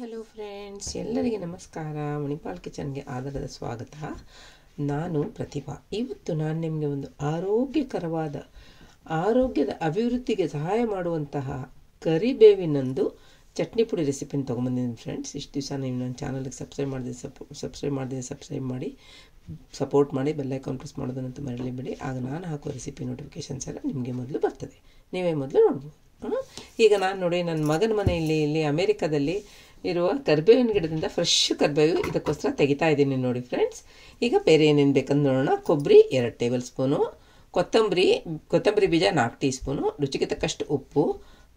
hello friends ಎಲ್ಲರಿಗೆ ನಮಸ್ಕಾರ ಮಣಿಪಾಲ್ ಕಿಚನ್ಗೆ ಆಧಾರದ ಸ್ವಾಗತ ನಾನು ಪ್ರತಿಭಾ ಇವತ್ತು ನಾನು ನಿಮಗೆ ಒಂದು ಆರೋಗ್ಯಕರವಾದ ಆರೋಗ್ಯದ ಅಭಿವೃದ್ಧಿಗೆ ಸಹಾಯ ಮಾಡುವಂತಹ ಕರಿಬೇವಿನಂದು ಚಟ್ನಿ ಪುಡಿ ರೆಸಿಪಿನ ತೊಗೊಂಬಂದಿದ್ದೀನಿ ಫ್ರೆಂಡ್ಸ್ ಇಷ್ಟು ದಿವಸ ನೀವು ನನ್ನ ಚಾನಲ್ಗೆ ಸಬ್ಸ್ಕ್ರೈಬ್ ಮಾಡಿದೆ ಸಪ್ ಸಬ್ಸ್ಕ್ರೈಬ್ ಮಾಡಿದೆ ಸಬ್ಸ್ಕ್ರೈಬ್ ಮಾಡಿ ಸಪೋರ್ಟ್ ಮಾಡಿ ಬೆಲ್ಲೈಕಾನ್ ಪ್ರೆಸ್ ಮಾಡೋದನ್ನಂತೂ ಬಿಡಿ ಆಗ ನಾನು ಹಾಕೋ ರೆಸಿಪಿ ನೋಟಿಫಿಕೇಷನ್ಸ್ ಎಲ್ಲ ನಿಮಗೆ ಮೊದಲು ಬರ್ತದೆ ನೀವೇ ಮೊದಲು ನೋಡ್ಬೋದು ಈಗ ನಾನು ನೋಡಿ ನನ್ನ ಮಗನ ಮನೆಯಲ್ಲಿ ಇಲ್ಲಿ ಅಮೇರಿಕಾದಲ್ಲಿ ಇರುವ ಕರ್ಬೇವಿನ ಗಿಡದಿಂದ ಫ್ರೆಶ್ ಕರಿಬೇವು ಇದಕ್ಕೋಸ್ಕರ ತೆಗಿತಾ ಇದ್ದೀನಿ ನೋಡಿ ಫ್ರೆಂಡ್ಸ್ ಈಗ ಬೇರೆ ಏನೇನು ಬೇಕಂತ ನೋಡೋಣ ಕೊಬ್ಬರಿ ಎರಡು ಟೇಬಲ್ ಸ್ಪೂನು ಕೊತ್ತಂಬರಿ ಕೊತ್ತಂಬರಿ ಬೀಜ ನಾಲ್ಕು ಟೀ ಸ್ಪೂನು ರುಚಿಗೆ ತಕ್ಕಷ್ಟು ಉಪ್ಪು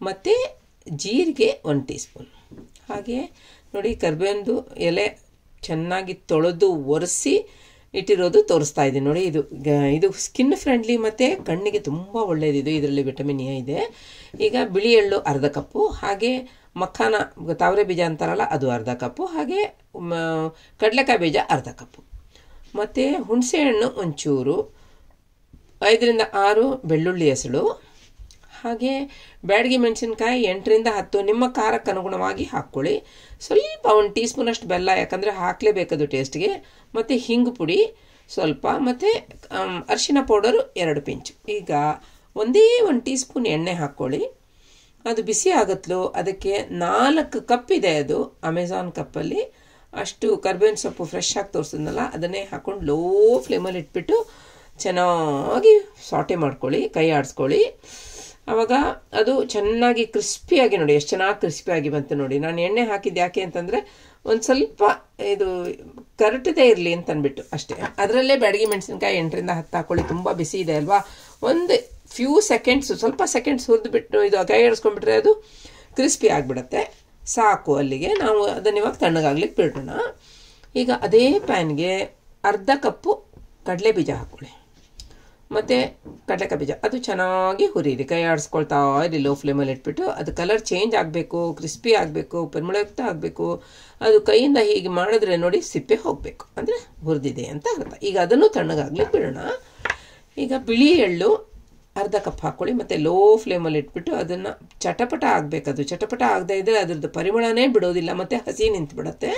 ಮತ್ತು ಜೀರಿಗೆ ಒಂದು ಟೀ ಸ್ಪೂನ್ ಹಾಗೆ ನೋಡಿ ಕರಿಬೇವಿಂದು ಎಲೆ ಚೆನ್ನಾಗಿ ತೊಳೆದು ಒರೆಸಿ ಇಟ್ಟಿರೋದು ತೋರಿಸ್ತಾ ಇದ್ದೀನಿ ನೋಡಿ ಇದು ಇದು ಸ್ಕಿನ್ ಫ್ರೆಂಡ್ಲಿ ಮತ್ತು ಕಣ್ಣಿಗೆ ತುಂಬ ಒಳ್ಳೆಯದಿದು ಇದರಲ್ಲಿ ವಿಟಮಿನ್ ಎ ಇದೆ ಈಗ ಬಿಳಿ ಎಳ್ಳು ಅರ್ಧ ಕಪ್ಪು ಹಾಗೆ ಮಖಾನ ತಾವರೆ ಬೀಜ ಅಂತಾರಲ್ಲ ಅದು ಅರ್ಧ ಕಪ್ಪು ಹಾಗೆ ಕಡಲೆಕಾಯಿ ಬೀಜ ಅರ್ಧ ಕಪ್ಪು ಮತ್ತು ಹುಣಸೆಹಣ್ಣು ಒಂಚೂರು ಐದರಿಂದ ಆರು ಬೆಳ್ಳುಳ್ಳಿ ಹೆಸಳು ಹಾಗೆ ಬ್ಯಾಡಗಿ ಮೆಣಸಿನ್ಕಾಯಿ ಎಂಟರಿಂದ ಹತ್ತು ನಿಮ್ಮ ಖಾರಕ್ಕೆ ಅನುಗುಣವಾಗಿ ಹಾಕ್ಕೊಳ್ಳಿ ಸ್ವಲ್ಪ ಒಂದು ಟೀ ಸ್ಪೂನಷ್ಟು ಬೆಲ್ಲ ಯಾಕಂದರೆ ಹಾಕಲೇಬೇಕದು ಟೇಸ್ಟ್ಗೆ ಮತ್ತು ಹಿಂಗು ಪುಡಿ ಸ್ವಲ್ಪ ಮತ್ತು ಅರಿಶಿನ ಪೌಡರು ಎರಡು ಪಿಂಚು ಈಗ ಒಂದೇ ಒಂದು ಟೀ ಸ್ಪೂನ್ ಎಣ್ಣೆ ಹಾಕ್ಕೊಳ್ಳಿ ಅದು ಬಿಸಿ ಆಗತ್ಲು ಅದಕ್ಕೆ ನಾಲ್ಕು ಕಪ್ ಇದೆ ಅದು ಅಮೆಝಾನ್ ಕಪ್ಪಲ್ಲಿ ಅಷ್ಟು ಕರ್ಬೇವಿನ ಸೊಪ್ಪು ಫ್ರೆಶ್ ಆಗಿ ತೋರಿಸಿದ್ನಲ್ಲ ಅದನ್ನೇ ಹಾಕೊಂಡು ಲೋ ಫ್ಲೇಮಲ್ಲಿ ಇಟ್ಬಿಟ್ಟು ಚೆನ್ನಾಗಿ ಸಾಟೆ ಮಾಡ್ಕೊಳ್ಳಿ ಕೈ ಆಡಿಸ್ಕೊಳ್ಳಿ ಆವಾಗ ಅದು ಚೆನ್ನಾಗಿ ಕ್ರಿಸ್ಪಿಯಾಗಿ ನೋಡಿ ಎಷ್ಟು ಚೆನ್ನಾಗಿ ಕ್ರಿಸ್ಪಿಯಾಗಿ ಬಂತು ನೋಡಿ ನಾನು ಎಣ್ಣೆ ಹಾಕಿದ್ದು ಯಾಕೆ ಅಂತಂದರೆ ಒಂದು ಸ್ವಲ್ಪ ಇದು ಕರಟದೇ ಇರಲಿ ಅಂತ ಅಷ್ಟೇ ಅದರಲ್ಲೇ ಬ್ಯಾಡಗಿ ಮೆಣಸಿನ್ಕಾಯಿ ಎಂಟರಿಂದ ಹತ್ತು ಹಾಕೊಳ್ಳಿ ತುಂಬ ಬಿಸಿ ಇದೆ ಅಲ್ವಾ ಒಂದು ಫ್ಯೂ ಸೆಕೆಂಡ್ಸು ಸ್ವಲ್ಪ ಸೆಕೆಂಡ್ಸ್ ಹುರಿದುಬಿಟ್ಟು ಇದು ಕೈ ಅದು ಕ್ರಿಸ್ಪಿ ಆಗಿಬಿಡುತ್ತೆ ಸಾಕು ಅಲ್ಲಿಗೆ ನಾವು ಅದನ್ನು ಇವಾಗ ತಣ್ಣಗಾಗ್ಲಿಕ್ಕೆ ಬಿಡೋಣ ಈಗ ಅದೇ ಪ್ಯಾನ್ಗೆ ಅರ್ಧ ಕಪ್ಪು ಕಡಲೆ ಬೀಜ ಹಾಕ್ಕೊಳ್ಳಿ ಮತ್ತು ಕಡಲೆಕಾಯಿ ಬೀಜ ಅದು ಚೆನ್ನಾಗಿ ಹುರಿಯಿರಿ ಕೈ ಆಡಿಸ್ಕೊಳ್ತಾ ಇರಿ ಲೋ ಫ್ಲೇಮಲ್ಲಿ ಇಟ್ಬಿಟ್ಟು ಅದು ಕಲರ್ ಚೇಂಜ್ ಆಗಬೇಕು ಕ್ರಿಸ್ಪಿ ಆಗಬೇಕು ಪರಿಮಳಯುಕ್ತ ಆಗಬೇಕು ಅದು ಕೈಯಿಂದ ಹೀಗೆ ಮಾಡಿದ್ರೆ ನೋಡಿ ಸಿಪ್ಪೆ ಹೋಗಬೇಕು ಅಂದರೆ ಹುರಿದಿದೆ ಅಂತ ಅರ್ಥ ಈಗ ಅದನ್ನು ತಣ್ಣಗಾಗಲಿ ಬಿಡೋಣ ಈಗ ಬಿಳಿ ಎಳ್ಳು ಅರ್ಧ ಕಪ್ ಹಾಕ್ಕೊಳ್ಳಿ ಮತ್ತು ಲೋ ಫ್ಲೇಮಲ್ಲಿ ಇಟ್ಬಿಟ್ಟು ಅದನ್ನು ಚಟಪಟ ಆಗಬೇಕದು ಚಟಪಟ ಆಗದೇ ಇದ್ದರೆ ಅದರದ್ದು ಪರಿಮಳನೇ ಬಿಡೋದಿಲ್ಲ ಮತ್ತು ಹಸಿ ಬಿಡುತ್ತೆ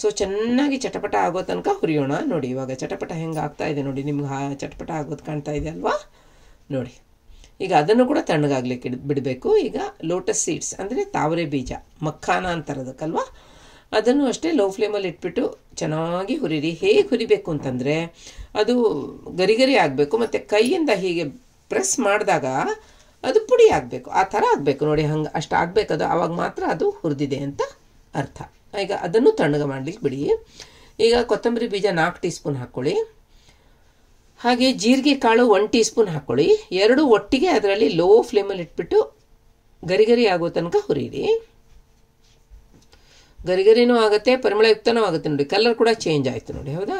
ಸೊ ಚೆನ್ನಾಗಿ ಚಟಪಟ ಆಗೋ ತನಕ ಹುರಿಯೋಣ ನೋಡಿ ಇವಾಗ ಚಟಪಟ ಹೆಂಗೆ ಆಗ್ತಾ ಇದೆ ನೋಡಿ ನಿಮ್ಗೆ ಚಟಪಟ ಆಗೋದು ಕಾಣ್ತಾ ಇದೆ ಅಲ್ವಾ ನೋಡಿ ಈಗ ಅದನ್ನು ಕೂಡ ತಣ್ಣಗಾಗ್ಲಿಕ್ಕೆ ಬಿಡಬೇಕು ಈಗ ಲೋಟಸ್ ಸೀಡ್ಸ್ ಅಂದರೆ ತಾವರೆ ಬೀಜ ಮಕ್ಕಾನ ಅಂತಾರದಕ್ಕಲ್ವ ಅದನ್ನು ಅಷ್ಟೇ ಲೋ ಫ್ಲೇಮಲ್ಲಿ ಇಟ್ಬಿಟ್ಟು ಚೆನ್ನಾಗಿ ಹುರಿರಿ ಹೇಗೆ ಹುರಿಬೇಕು ಅಂತಂದರೆ ಅದು ಗರಿಗರಿ ಆಗಬೇಕು ಮತ್ತು ಕೈಯಿಂದ ಹೀಗೆ ಪ್ರೆಸ್ ಮಾಡಿದಾಗ ಅದು ಪುಡಿ ಆಗಬೇಕು ಆ ಥರ ಆಗಬೇಕು ನೋಡಿ ಹಂಗೆ ಅಷ್ಟು ಆಗಬೇಕದು ಆವಾಗ ಮಾತ್ರ ಅದು ಹುರಿದಿದೆ ಅಂತ ಅರ್ಥ ಈಗ ಅದನ್ನು ತಣ್ಣಗೆ ಮಾಡಲಿಕ್ಕೆ ಬಿಡಿ ಈಗ ಕೊತ್ತಂಬರಿ ಬೀಜ ನಾಲ್ಕು ಟೀ ಸ್ಪೂನ್ ಹಾಕ್ಕೊಳ್ಳಿ ಹಾಗೆ ಜೀರಿಗೆ ಕಾಳು ಒನ್ ಟೀ ಸ್ಪೂನ್ ಹಾಕ್ಕೊಳ್ಳಿ ಎರಡು ಒಟ್ಟಿಗೆ ಅದರಲ್ಲಿ ಲೋ ಫ್ಲೇಮಲ್ಲಿ ಇಟ್ಬಿಟ್ಟು ಗರಿಗರಿ ಆಗೋ ತನಕ ಹುರಿಯಿರಿ ಗರಿಗರಿನೂ ಆಗುತ್ತೆ ಪರಿಮಳಯುಕ್ತನೂ ಆಗುತ್ತೆ ನೋಡಿ ಕಲರ್ ಕೂಡ ಚೇಂಜ್ ಆಯಿತು ನೋಡಿ ಹೌದಾ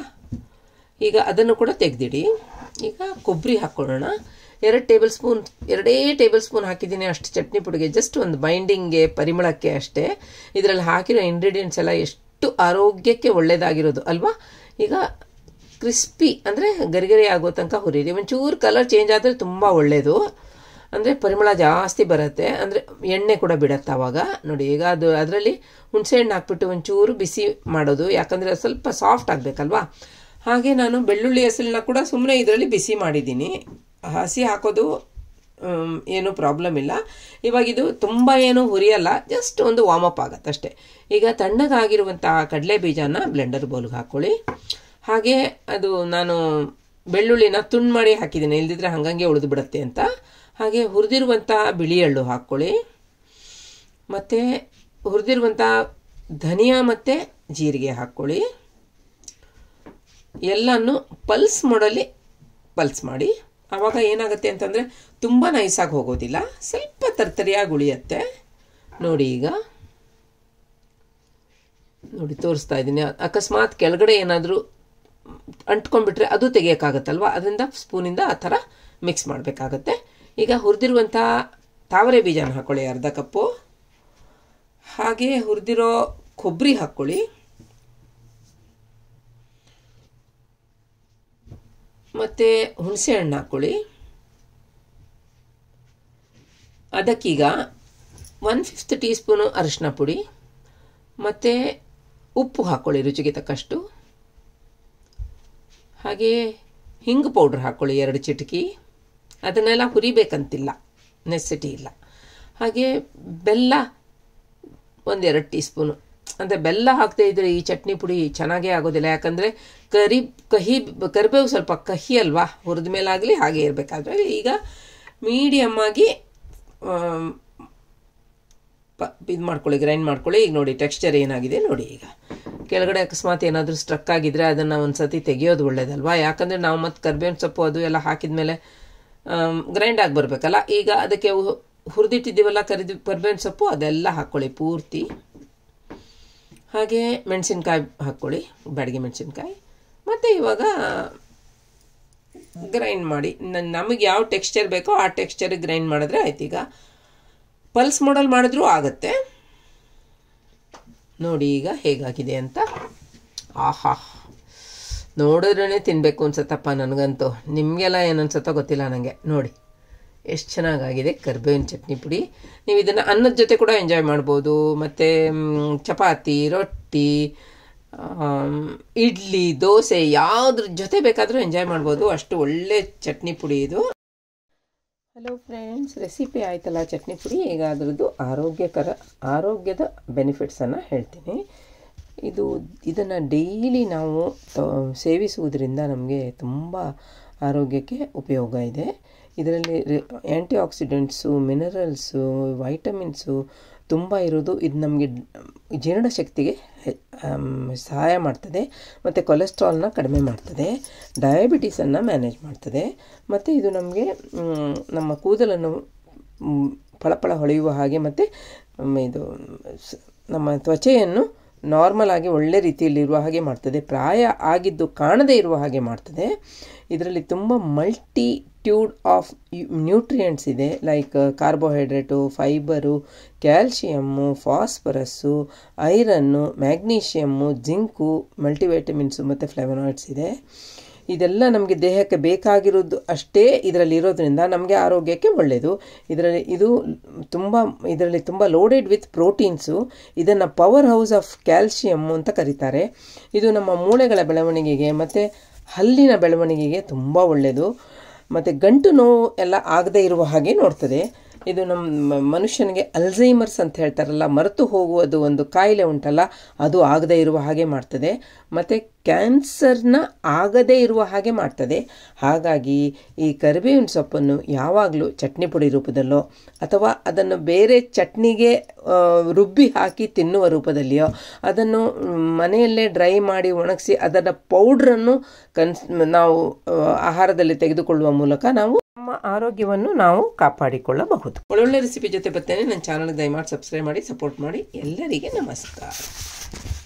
ಈಗ ಅದನ್ನು ಕೂಡ ತೆಗೆದಿಡಿ ಈಗ ಕೊಬ್ಬರಿ ಹಾಕ್ಕೊಳ್ಳೋಣ ಎರಡು ಟೇಬಲ್ ಸ್ಪೂನ್ ಎರಡೇ ಟೇಬಲ್ ಸ್ಪೂನ್ ಹಾಕಿದ್ದೀನಿ ಅಷ್ಟು ಚಟ್ನಿ ಪುಡಿಗೆ ಜಸ್ಟ್ ಒಂದು ಬೈಂಡಿಂಗ್ಗೆ ಪರಿಮಳಕ್ಕೆ ಅಷ್ಟೇ ಇದರಲ್ಲಿ ಹಾಕಿರೋ ಇಂಗ್ರೀಡಿಯೆಂಟ್ಸ್ ಎಲ್ಲ ಎಷ್ಟು ಆರೋಗ್ಯಕ್ಕೆ ಒಳ್ಳೆಯದಾಗಿರೋದು ಅಲ್ವಾ ಈಗ ಕ್ರಿಸ್ಪಿ ಅಂದರೆ ಗರಿಗರಿ ಆಗೋ ತನಕ ಹುರಿಯಿರಿ ಒಂಚೂರು ಕಲರ್ ಚೇಂಜ್ ಆದರೆ ತುಂಬ ಒಳ್ಳೆಯದು ಅಂದರೆ ಪರಿಮಳ ಜಾಸ್ತಿ ಬರುತ್ತೆ ಅಂದರೆ ಎಣ್ಣೆ ಕೂಡ ಬಿಡತ್ತೆ ಆವಾಗ ನೋಡಿ ಈಗ ಅದು ಅದರಲ್ಲಿ ಹುಣಸೆ ಹಣ್ಣು ಹಾಕ್ಬಿಟ್ಟು ಒಂಚೂರು ಬಿಸಿ ಮಾಡೋದು ಯಾಕಂದರೆ ಸ್ವಲ್ಪ ಸಾಫ್ಟ್ ಆಗಬೇಕಲ್ವಾ ಹಾಗೆ ನಾನು ಬೆಳ್ಳುಳ್ಳಿ ಹೆಸರನ್ನ ಕೂಡ ಸುಮ್ಮನೆ ಇದರಲ್ಲಿ ಬಿಸಿ ಮಾಡಿದ್ದೀನಿ ಹಸಿ ಹಾಕೋದು ಏನು ಪ್ರಾಬ್ಲಮ್ ಇಲ್ಲ ಇವಾಗ ಇದು ತುಂಬ ಏನು ಹುರಿಯಲ್ಲ ಜಸ್ಟ್ ಒಂದು ಅಪ್ ಆಗುತ್ತೆ ಅಷ್ಟೆ ಈಗ ತಣ್ಣಗಾಗಿರುವಂಥ ಕಡಲೆ ಬೀಜನ ಬ್ಲೆಂಡರ್ ಬೌಲ್ಗೆ ಹಾಕ್ಕೊಳ್ಳಿ ಹಾಗೆ ಅದು ನಾನು ಬೆಳ್ಳುಳ್ಳಿನ ತುಂಡು ಮಾಡಿ ಹಾಕಿದ್ದೀನಿ ಇಲ್ದಿದ್ರೆ ಹಂಗಂಗೆ ಉಳಿದು ಬಿಡುತ್ತೆ ಅಂತ ಹಾಗೆ ಹುರಿದಿರುವಂಥ ಬಿಳಿ ಎಳ್ಳು ಹಾಕ್ಕೊಳ್ಳಿ ಮತ್ತು ಹುರಿದಿರುವಂಥ ಧನಿಯಾ ಮತ್ತು ಜೀರಿಗೆ ಹಾಕ್ಕೊಳ್ಳಿ ಎಲ್ಲನೂ ಪಲ್ಸ್ ಮಾಡಲಿ ಪಲ್ಸ್ ಮಾಡಿ ಆವಾಗ ಏನಾಗುತ್ತೆ ಅಂತಂದರೆ ತುಂಬ ನೈಸಾಗಿ ಹೋಗೋದಿಲ್ಲ ಸ್ವಲ್ಪ ತರ್ತರಿಯಾಗಿ ಉಳಿಯತ್ತೆ ನೋಡಿ ಈಗ ನೋಡಿ ತೋರಿಸ್ತಾ ಇದ್ದೀನಿ ಅಕಸ್ಮಾತ್ ಕೆಳಗಡೆ ಏನಾದರೂ ಅಂಟ್ಕೊಂಡ್ಬಿಟ್ರೆ ಅದು ತೆಗಿಯೋಕ್ಕಾಗತ್ತಲ್ವ ಅದರಿಂದ ಸ್ಪೂನಿಂದ ಆ ಥರ ಮಿಕ್ಸ್ ಮಾಡಬೇಕಾಗತ್ತೆ ಈಗ ಹುರಿದಿರುವಂಥ ತಾವರೆ ಬೀಜನ ಹಾಕ್ಕೊಳ್ಳಿ ಅರ್ಧ ಕಪ್ಪು ಹಾಗೆ ಹುರಿದಿರೋ ಕೊಬ್ಬರಿ ಹಾಕ್ಕೊಳ್ಳಿ ಮತ್ತು ಹುಣಸೆ ಹಣ್ಣು ಹಾಕ್ಕೊಳ್ಳಿ ಅದಕ್ಕೀಗ ಒನ್ ಫಿಫ್ತ್ ಟೀ ಸ್ಪೂನು ಅರಿಶಿನ ಪುಡಿ ಮತ್ತು ಉಪ್ಪು ಹಾಕ್ಕೊಳ್ಳಿ ರುಚಿಗೆ ತಕ್ಕಷ್ಟು ಹಾಗೆ ಹಿಂಗು ಪೌಡ್ರ್ ಹಾಕ್ಕೊಳ್ಳಿ ಎರಡು ಚಿಟಕಿ ಅದನ್ನೆಲ್ಲ ಹುರಿಬೇಕಂತಿಲ್ಲ ನೆಸಿಟಿ ಇಲ್ಲ ಹಾಗೆ ಬೆಲ್ಲ ಒಂದೆರಡು ಟೀ ಸ್ಪೂನು ಅಂದರೆ ಬೆಲ್ಲ ಹಾಕದೇ ಇದ್ದರೆ ಈ ಚಟ್ನಿ ಪುಡಿ ಚೆನ್ನಾಗೇ ಆಗೋದಿಲ್ಲ ಯಾಕಂದರೆ ಕರಿ ಕಹಿ ಕರಿಬೇವು ಸ್ವಲ್ಪ ಕಹಿ ಅಲ್ವಾ ಹುರಿದ ಮೇಲಾಗಲಿ ಹಾಗೆ ಇರಬೇಕಾದ್ರೆ ಈಗ ಮೀಡಿಯಮ್ ಆಗಿ ಇದು ಮಾಡ್ಕೊಳ್ಳಿ ಗ್ರೈಂಡ್ ಮಾಡ್ಕೊಳ್ಳಿ ಈಗ ನೋಡಿ ಟೆಕ್ಸ್ಚರ್ ಏನಾಗಿದೆ ನೋಡಿ ಈಗ ಕೆಳಗಡೆ ಅಕಸ್ಮಾತ್ ಏನಾದರೂ ಸ್ಟ್ರಕ್ ಆಗಿದ್ರೆ ಅದನ್ನು ಒಂದು ಸತಿ ತೆಗೆಯೋದು ಒಳ್ಳೇದಲ್ವಾ ಯಾಕಂದರೆ ನಾವು ಮತ್ತು ಕರ್ಬೇವಿನ ಸೊಪ್ಪು ಅದು ಎಲ್ಲ ಹಾಕಿದ ಮೇಲೆ ಗ್ರೈಂಡ್ ಆಗಿ ಬರಬೇಕಲ್ಲ ಈಗ ಅದಕ್ಕೆ ಹುರಿದಿಟ್ಟಿದ್ದೀವಲ್ಲ ಕರಿದು ಕರ್ಬೇವಿನ ಸೊಪ್ಪು ಅದೆಲ್ಲ ಹಾಕ್ಕೊಳ್ಳಿ ಪೂರ್ತಿ ಹಾಗೆ ಮೆಣಸಿನ್ಕಾಯಿ ಹಾಕ್ಕೊಳ್ಳಿ ಬಾಡಿಗೆ ಮೆಣಸಿನ್ಕಾಯಿ ಮತ್ತು ಇವಾಗ ಗ್ರೈಂಡ್ ಮಾಡಿ ನನ್ನ ನಮಗೆ ಯಾವ ಟೆಕ್ಸ್ಚರ್ ಬೇಕೋ ಆ ಟೆಕ್ಸ್ಚರ್ ಗ್ರೈಂಡ್ ಮಾಡಿದ್ರೆ ಆಯ್ತು ಈಗ ಪಲ್ಸ್ ಮಾಡಲ್ ಮಾಡಿದ್ರೂ ಆಗುತ್ತೆ ನೋಡಿ ಈಗ ಹೇಗಾಗಿದೆ ಅಂತ ಆಹಾ ನೋಡಿದ್ರೇ ತಿನ್ನಬೇಕು ಅನ್ಸತ್ತಪ್ಪ ನನಗಂತೂ ನಿಮಗೆಲ್ಲ ಏನು ಅನ್ಸತ್ತೋ ಗೊತ್ತಿಲ್ಲ ನನಗೆ ನೋಡಿ ಎಷ್ಟು ಚೆನ್ನಾಗಾಗಿದೆ ಕರ್ಬೇವಿನ ಚಟ್ನಿ ಪುಡಿ ನೀವು ಇದನ್ನು ಅನ್ನದ ಜೊತೆ ಕೂಡ ಎಂಜಾಯ್ ಮಾಡ್ಬೋದು ಮತ್ತು ಚಪಾತಿ ರೊಟ್ಟಿ ಇಡ್ಲಿ ದೋಸೆ ಯಾವುದ್ರ ಜೊತೆ ಬೇಕಾದರೂ ಎಂಜಾಯ್ ಮಾಡ್ಬೋದು ಅಷ್ಟು ಒಳ್ಳೆ ಚಟ್ನಿ ಪುಡಿ ಇದು ಹಲೋ ಫ್ರೆಂಡ್ಸ್ ರೆಸಿಪಿ ಆಯ್ತಲ್ಲ ಚಟ್ನಿ ಪುಡಿ ಈಗ ಅದರದ್ದು ಆರೋಗ್ಯಕರ ಆರೋಗ್ಯದ ಬೆನಿಫಿಟ್ಸನ್ನು ಹೇಳ್ತೀನಿ ಇದು ಇದನ್ನು ಡೈಲಿ ನಾವು ಸೇವಿಸುವುದರಿಂದ ನಮಗೆ ತುಂಬ ಆರೋಗ್ಯಕ್ಕೆ ಉಪಯೋಗ ಇದೆ ಇದರಲ್ಲಿ ಆ್ಯಂಟಿ ಆಕ್ಸಿಡೆಂಟ್ಸು ಮಿನರಲ್ಸು ವೈಟಮಿನ್ಸು ತುಂಬ ಇರೋದು ಇದು ನಮಗೆ ಜೀರ್ಣಶಕ್ತಿಗೆ ಸಹಾಯ ಮಾಡ್ತದೆ ಮತ್ತು ಕೊಲೆಸ್ಟ್ರಾಲ್ನ ಕಡಿಮೆ ಮಾಡ್ತದೆ ಡಯಾಬಿಟೀಸನ್ನು ಮ್ಯಾನೇಜ್ ಮಾಡ್ತದೆ ಮತ್ತು ಇದು ನಮಗೆ ನಮ್ಮ ಕೂದಲನ್ನು ಫಳಫಳ ಹೊಳೆಯುವ ಹಾಗೆ ಮತ್ತು ಇದು ನಮ್ಮ ತ್ವಚೆಯನ್ನು ನಾರ್ಮಲ್ ಆಗಿ ಒಳ್ಳೆ ಇರುವ ಹಾಗೆ ಮಾಡ್ತದೆ ಪ್ರಾಯ ಆಗಿದ್ದು ಕಾಣದೇ ಇರುವ ಹಾಗೆ ಮಾಡ್ತದೆ ಇದರಲ್ಲಿ ತುಂಬ ಮಲ್ಟಿಟ್ಯೂಡ್ ಆಫ್ ನ್ಯೂಟ್ರಿಯೆಂಟ್ಸ್ ಇದೆ like carbohydrate fibre calcium phosphorus iron magnesium zinc multivitamins ಮತ್ತು ಫ್ಲೆವನಾಯ್ಡ್ಸ್ ಇದೆ ಇದೆಲ್ಲ ನಮಗೆ ದೇಹಕ್ಕೆ ಬೇಕಾಗಿರೋದು ಅಷ್ಟೇ ಇದರಲ್ಲಿ ಇರೋದ್ರಿಂದ ನಮಗೆ ಆರೋಗ್ಯಕ್ಕೆ ಒಳ್ಳೆಯದು ಇದರಲ್ಲಿ ಇದು ತುಂಬ ಇದರಲ್ಲಿ ತುಂಬ ಲೋಡೆಡ್ ವಿತ್ ಪ್ರೋಟೀನ್ಸು ಇದನ್ನು ಪವರ್ ಹೌಸ್ ಆಫ್ ಕ್ಯಾಲ್ಶಿಯಮ್ ಅಂತ ಕರೀತಾರೆ ಇದು ನಮ್ಮ ಮೂಳೆಗಳ ಬೆಳವಣಿಗೆಗೆ ಮತ್ತು ಹಲ್ಲಿನ ಬೆಳವಣಿಗೆಗೆ ತುಂಬ ಒಳ್ಳೆಯದು ಮತ್ತು ಗಂಟು ನೋವು ಎಲ್ಲ ಆಗದೇ ಇರುವ ಹಾಗೆ ನೋಡ್ತದೆ ಇದು ನಮ್ಮ ಮನುಷ್ಯನಿಗೆ ಅಲ್ಝೈಮರ್ಸ್ ಅಂತ ಹೇಳ್ತಾರಲ್ಲ ಮರೆತು ಹೋಗುವುದು ಒಂದು ಕಾಯಿಲೆ ಉಂಟಲ್ಲ ಅದು ಆಗದೇ ಇರುವ ಹಾಗೆ ಮಾಡ್ತದೆ ಮತ್ತು ಕ್ಯಾನ್ಸರ್ನ ಆಗದೇ ಇರುವ ಹಾಗೆ ಮಾಡ್ತದೆ ಹಾಗಾಗಿ ಈ ಕರಿಬೇವಿನ ಸೊಪ್ಪನ್ನು ಯಾವಾಗಲೂ ಚಟ್ನಿ ಪುಡಿ ರೂಪದಲ್ಲೋ ಅಥವಾ ಅದನ್ನು ಬೇರೆ ಚಟ್ನಿಗೆ ರುಬ್ಬಿ ಹಾಕಿ ತಿನ್ನುವ ರೂಪದಲ್ಲಿಯೋ ಅದನ್ನು ಮನೆಯಲ್ಲೇ ಡ್ರೈ ಮಾಡಿ ಒಣಗಿಸಿ ಅದರ ಪೌಡ್ರನ್ನು ಕನ್ಸ್ ನಾವು ಆಹಾರದಲ್ಲಿ ತೆಗೆದುಕೊಳ್ಳುವ ಮೂಲಕ ನಾವು ನಮ್ಮ ಆರೋಗ್ಯವನ್ನು ನಾವು ಕಾಪಾಡಿಕೊಳ್ಳಬಹುದು ಒಳ್ಳೊಳ್ಳೆ ರೆಸಿಪಿ ಜೊತೆ ಬರ್ತೇನೆ ನನ್ನ ಚಾನಲ್ಗೆ ದಯಮಾಡಿ ಸಬ್ಸ್ಕ್ರೈಬ್ ಮಾಡಿ ಸಪೋರ್ಟ್ ಮಾಡಿ ಎಲ್ಲರಿಗೆ ನಮಸ್ಕಾರ